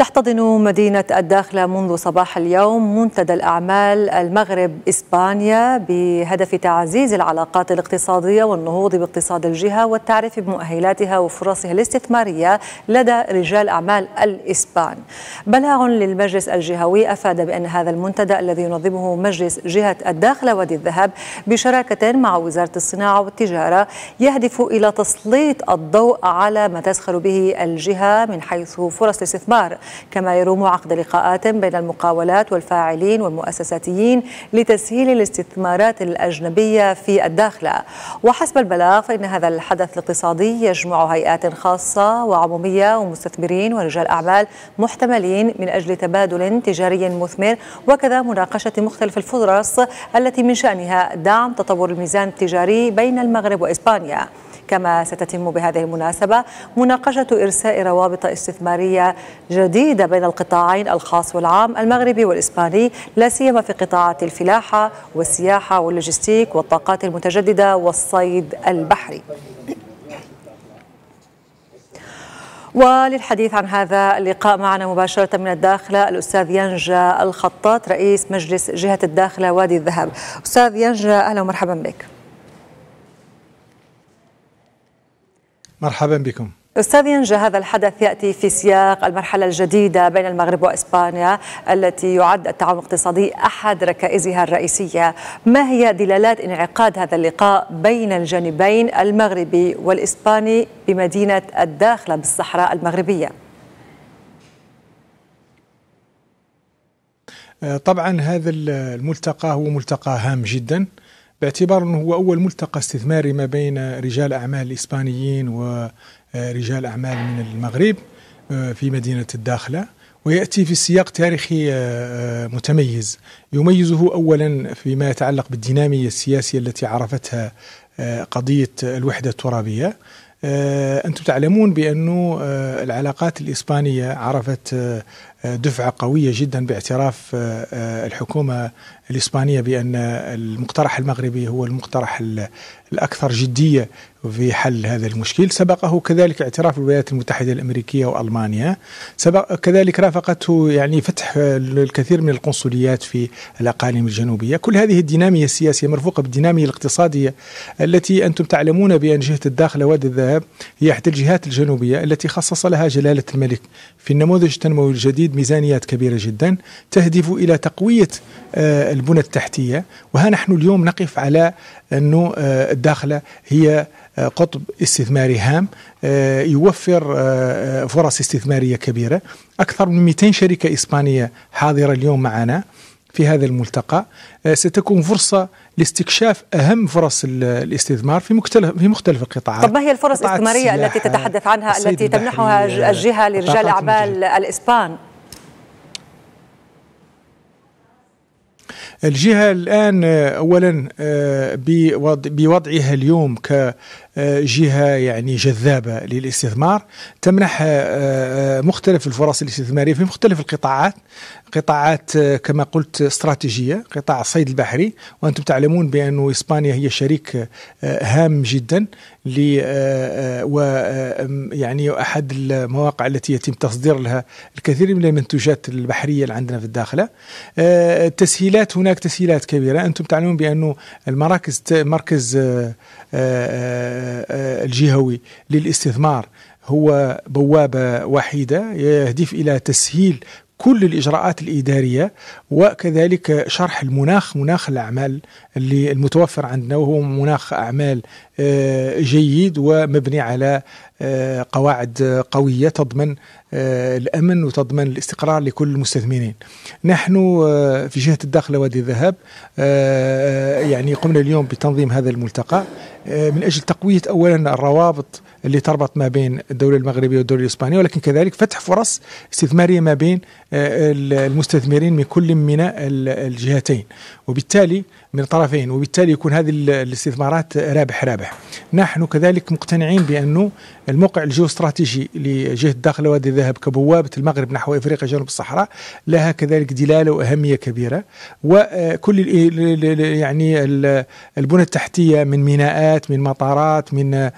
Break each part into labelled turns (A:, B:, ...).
A: تحت تحتضن مدينة الداخلة منذ صباح اليوم منتدى الأعمال المغرب إسبانيا بهدف تعزيز العلاقات الاقتصادية والنهوض باقتصاد الجهة والتعريف بمؤهلاتها وفرصها الاستثمارية لدى رجال أعمال الإسبان بلاغ للمجلس الجهوي أفاد بأن هذا المنتدى الذي ينظمه مجلس جهة الداخلة وادي الذهب بشراكة مع وزارة الصناعة والتجارة يهدف إلى تسليط الضوء على ما تسخر به الجهة من حيث فرص الاستثمار كما يروم عقد لقاءات بين المقاولات والفاعلين والمؤسساتيين لتسهيل الاستثمارات الأجنبية في الداخلة وحسب البلاغ فإن هذا الحدث الاقتصادي يجمع هيئات خاصة وعمومية ومستثمرين ورجال أعمال محتملين من أجل تبادل تجاري مثمر وكذا مناقشة مختلف الفرص التي من شأنها دعم تطور الميزان التجاري بين المغرب وإسبانيا كما ستتم بهذه المناسبة مناقشة إرساء روابط استثمارية جديدة بين القطاعين الخاص والعام المغربي والإسباني لا سيما في قطاعات الفلاحة والسياحة واللوجستيك والطاقات المتجددة والصيد البحري وللحديث عن هذا اللقاء معنا مباشرة من الداخلة الأستاذ ينجا الخطاط رئيس مجلس جهة الداخلة وادي الذهب أستاذ ينجا أهلا ومرحبا بك
B: مرحبا بكم
A: استاذ ينجى هذا الحدث ياتي في سياق المرحله الجديده بين المغرب واسبانيا التي يعد التعاون الاقتصادي احد ركائزها الرئيسيه، ما هي دلالات انعقاد هذا اللقاء بين الجانبين المغربي والاسباني بمدينه الداخله بالصحراء المغربيه؟
B: آه، طبعا هذا الملتقى هو ملتقى هام جدا باعتبار أنه هو أول ملتقى استثماري ما بين رجال أعمال الإسبانيين ورجال أعمال من المغرب آه، في مدينة الداخلة ويأتي في سياق تاريخي آه، آه، متميز يميزه أولا فيما يتعلق بالدينامية السياسية التي عرفتها قضية الوحدة الترابية أنتم تعلمون بأن العلاقات الإسبانية عرفت دفعة قوية جدا باعتراف آه، آه، الحكومة الإسبانية بأن المقترح المغربي هو المقترح الأكثر جدية في حل هذا المشكل سبقه كذلك اعتراف الولايات المتحدة الأمريكية وألمانيا سبق كذلك رافقته يعني فتح الكثير من القنصليات في الأقاليم الجنوبية كل هذه الدينامية السياسية مرفوقة بالدينامية الاقتصادية التي أنتم تعلمون بأن جهة الداخل واد الذهب هي إحدى الجهات الجنوبية التي خصص لها جلالة الملك في النموذج التنموي الجديد تجد ميزانيات كبيرة جدا تهدف إلى تقوية آه، البنى التحتية وها نحن اليوم نقف على أن آه، الداخلة هي آه، قطب استثماري هام يوفر فرص استثمارية كبيرة أكثر من 200 شركة إسبانية حاضرة اليوم معنا في هذا الملتقى ستكون فرصة لاستكشاف أهم فرص الاستثمار في مختلف في مختلف القطاعات. طب ما هي الفرص الاستثمارية التي تتحدث عنها التي تمنحها الجهة لرجال أعمال
A: الإسبان؟
B: الجهة الآن آه، أولا آه، بوضعها اليوم كجهة يعني جذابة للاستثمار تمنح آه، مختلف الفرص الاستثمارية في مختلف القطاعات قطاعات كما قلت استراتيجية قطاع الصيد البحري وأنتم تعلمون بأن إسبانيا هي شريك هام جدا و يعني أحد المواقع التي يتم تصدير لها الكثير من المنتوجات البحرية اللي عندنا في الداخلة تسهيلات هناك هناك تسهيلات كبيره انتم تعلمون بانه المراكز مركز آه، آه، آه، الجهوي للاستثمار هو بوابه وحيده يهدف الى تسهيل كل الإجراءات الإدارية وكذلك شرح المناخ مناخ الأعمال اللي المتوفر عندنا وهو مناخ أعمال آه، جيد ومبني على آه، قواعد قوية تضمن آه، الأمن وتضمن الاستقرار لكل المستثمرين نحن في جهة الداخل وادي الذهب يعني قمنا اليوم بتنظيم هذا الملتقى آه، من اجل تقويه اولا الروابط اللي تربط ما بين الدوله المغربيه والدوله الاسبانيه ولكن كذلك فتح فرص استثماريه ما بين آه، المستثمرين من كل من الجهتين وبالتالي من الطرفين وبالتالي يكون هذه الاستثمارات رابح رابح نحن كذلك مقتنعين بأنه الموقع الجيوستراتيجي لجهة داخل وادي الذهب كبوابة المغرب نحو إفريقيا جنوب الصحراء لها كذلك دلالة وأهمية كبيرة وكل يعني البنى التحتية من ميناءات من مطارات من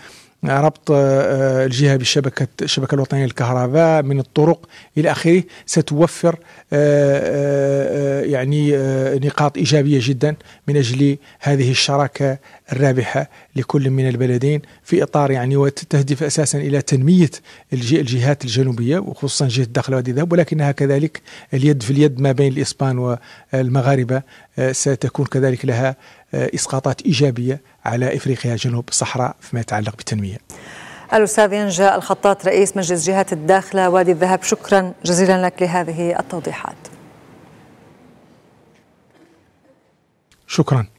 B: ربط آه، آه، الجهه بشبكه الشبكه الوطنيه للكهرباء من الطرق الى اخره ستوفر آه، يعني نقاط ايجابيه جدا من اجل هذه الشراكه الرابحه لكل من البلدين في اطار يعني وتهدف اساسا الى تنميه الجهات الجنوبيه وخصوصا جهه داخل وادي الذهب ولكنها كذلك اليد في اليد ما بين الاسبان والمغاربه ستكون كذلك لها آه، اسقاطات ايجابيه على افريقيا جنوب الصحراء فيما يتعلق بالتنميه.
A: الاستاذ ينجا الخطاط رئيس مجلس جهه الداخله وادي الذهب شكرا جزيلا لك لهذه التوضيحات. شكرا.